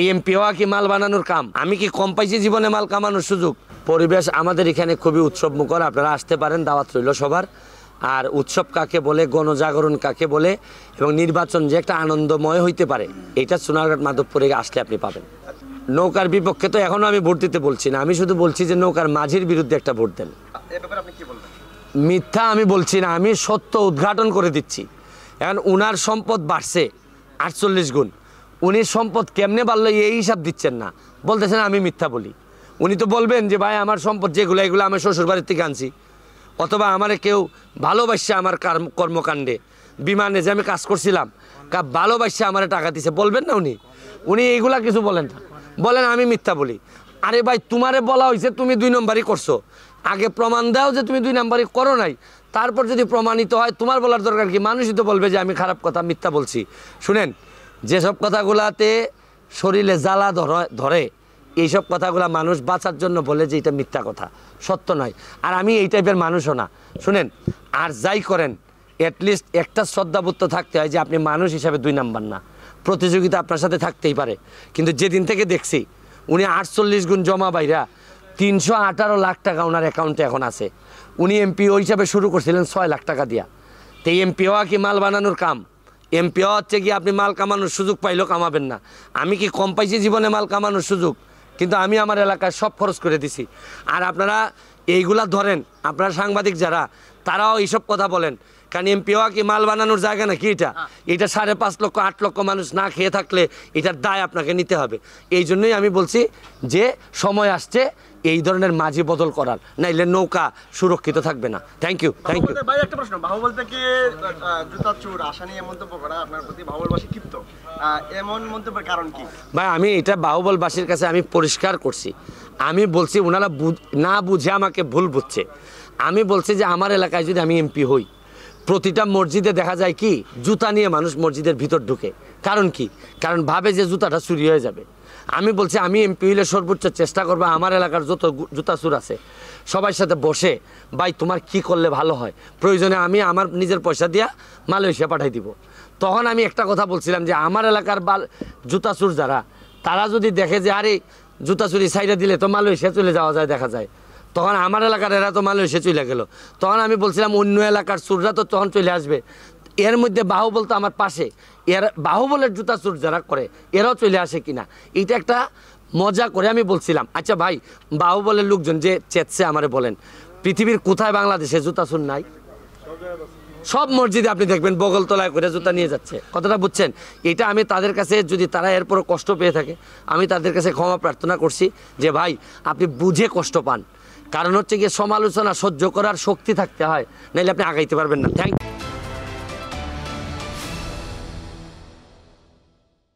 এই এমপি হওয়া কি মাল বানানোর কাম আমি কি কম পাইছি জীবনে মাল কামানোর সুযোগ পরিবেশ আমাদের এখানে খুবই উৎসব মুখর আপনারা আসতে পারেন দাওয়াত রইল সবার আর উৎসব কাকে বলে গণজাগরণ কাকে বলে এবং নির্বাচন যে একটা আনন্দময় হইতে পারে এটা সোনারঘাট মাধবপুরে আসলে আপনি পাবেন নৌকার বিপক্ষে তো এখনও আমি ভোট দিতে বলছি না আমি শুধু বলছি যে নৌকার মাঝির বিরুদ্ধে একটা ভোট দেন মিথ্যা আমি বলছি না আমি সত্য উদ্ঘাটন করে দিচ্ছি এখন উনার সম্পদ বাড়ছে আটচল্লিশ গুণ উনি সম্পদ কেমনে বাড়লো এই হিসাব দিচ্ছেন না বলতেছেন আমি মিথ্যা বলি উনি তো বলবেন যে ভাই আমার সম্পদ যেগুলো এগুলো আমি শ্বশুরবাড়ির থেকে আনছি অথবা আমার কেউ ভালোবাসছে আমার কর্মকাণ্ডে বিমানে যে আমি কাজ করছিলাম ভালোবাসছে আমার টাকা দিছে বলবেন না উনি উনি এইগুলা কিছু বলেন না বলেন আমি মিথ্যা বলি আরে ভাই তোমারে বলা হয়েছে তুমি দুই নম্বরই করছো আগে প্রমাণ দাও যে তুমি দুই নম্বরই করো নাই তারপর যদি প্রমাণিত হয় তোমার বলার দরকার কি মানুষই তো বলবে যে আমি খারাপ কথা মিথ্যা বলছি শুনেন যেসব কথাগুলাতে শরীরে জ্বালা ধরে এইসব কথাগুলো মানুষ বাঁচার জন্য বলে যে এটা মিথ্যা কথা সত্য নয় আর আমি এই টাইপের মানুষও না শুনেন আর যাই করেন অ্যাটলিস্ট একটা শ্রদ্ধাবুদ্ধ থাকতে হয় যে আপনি মানুষ হিসাবে দুই নাম্বার না প্রতিযোগিতা আপনার সাথে থাকতেই পারে কিন্তু যেদিন থেকে দেখছি উনি আটচল্লিশ গুণ জমা বাইরা তিনশো আঠারো লাখ টাকা ওনার অ্যাকাউন্টে এখন আছে উনি এমপিও হিসাবে শুরু করছিলেন ছয় লাখ টাকা দিয়া তো এই এমপিও কি মাল বানানোর কাম এমপিও হচ্ছে কি আপনি মাল কামানোর সুযোগ পাইলেও কামাবেন না আমি কি কম পাইছি জীবনে মাল কামানোর সুযোগ কিন্তু আমি আমার এলাকায় সব খরচ করে দিছি আর আপনারা এইগুলা ধরেন আপনার সাংবাদিক যারা তারাও এইসব কথা বলেন কারণ এমপিওয়া কি মাল বানানোর জায়গা নাকি এটা হ্যাঁ। এটা সাড়ে পাঁচ লক্ষ আট লক্ষ মানুষ না খেয়ে থাকলে এটার দায় আপনাকে নিতে হবে এই জন্যই আমি বলছি যে সময় আসছে এই ধরনের মাঝি বদল করার নাইলে নৌকা সুরক্ষিত থাকবে না থ্যাংক ইউ থ্যাংক ইউ ভাই একটা প্রশ্ন জুতা আপনার প্রতি বাহুবলবাসী ক্ষিপ্ত এমন মন্তব্যের কারণ কি ভাই আমি এটা বাহুবলবাসীর কাছে আমি পরিষ্কার করছি আমি বলছি ওনারা না বুঝে আমাকে ভুল বুঝছে আমি বলছি যে আমার এলাকায় যদি আমি এমপি হই প্রতিটা মসজিদে দেখা যায় কি জুতা নিয়ে মানুষ মসজিদের ভিতর ঢুকে কারণ কি কারণ ভাবে যে জুতাটা চুরি হয়ে যাবে আমি বলছি আমি এমপি হইলে সর্বোচ্চ চেষ্টা করবো আমার এলাকার যত জুতা চুর আছে সবার সাথে বসে ভাই তোমার কি করলে ভালো হয় প্রয়োজনে আমি আমার নিজের পয়সা দিয়া মালয়েশিয়া পাঠাই দিব তখন আমি একটা কথা বলছিলাম যে আমার এলাকার বাল জুতা চুর যারা তারা যদি দেখে যে আরে জুতা চুরি সাইডে দিলে তো মালয়েশিয়া চলে যাওয়া যায় দেখা যায় তখন আমার এলাকার এরা তো মালয়েশিয়া চলে গেল তখন আমি বলছিলাম অন্য এলাকার চুররা তো তখন চলে আসবে এর মধ্যে বাহুবল তো আমার পাশে এর বাহুবলের জুতা চুর যারা করে এরাও চলে আসে কিনা এটা একটা মজা করে আমি বলছিলাম আচ্ছা ভাই বাহুবলের লোকজন যে চেতছে আমারে বলেন পৃথিবীর কোথায় বাংলাদেশে জুতা চুর নাই সব মসজিদে আপনি দেখবেন বগলতলায় করে জুতা নিয়ে যাচ্ছে কথাটা বুঝছেন এটা আমি তাদের কাছে যদি তারা এরপর কষ্ট পেয়ে থাকে আমি তাদের কাছে ক্ষমা প্রার্থনা করছি যে ভাই আপনি বুঝে কষ্ট পান কারণ হচ্ছে গিয়ে সমালোচনা সহ্য করার শক্তি থাকতে হয় নাহলে আপনি আগাইতে পারবেন না থ্যাংক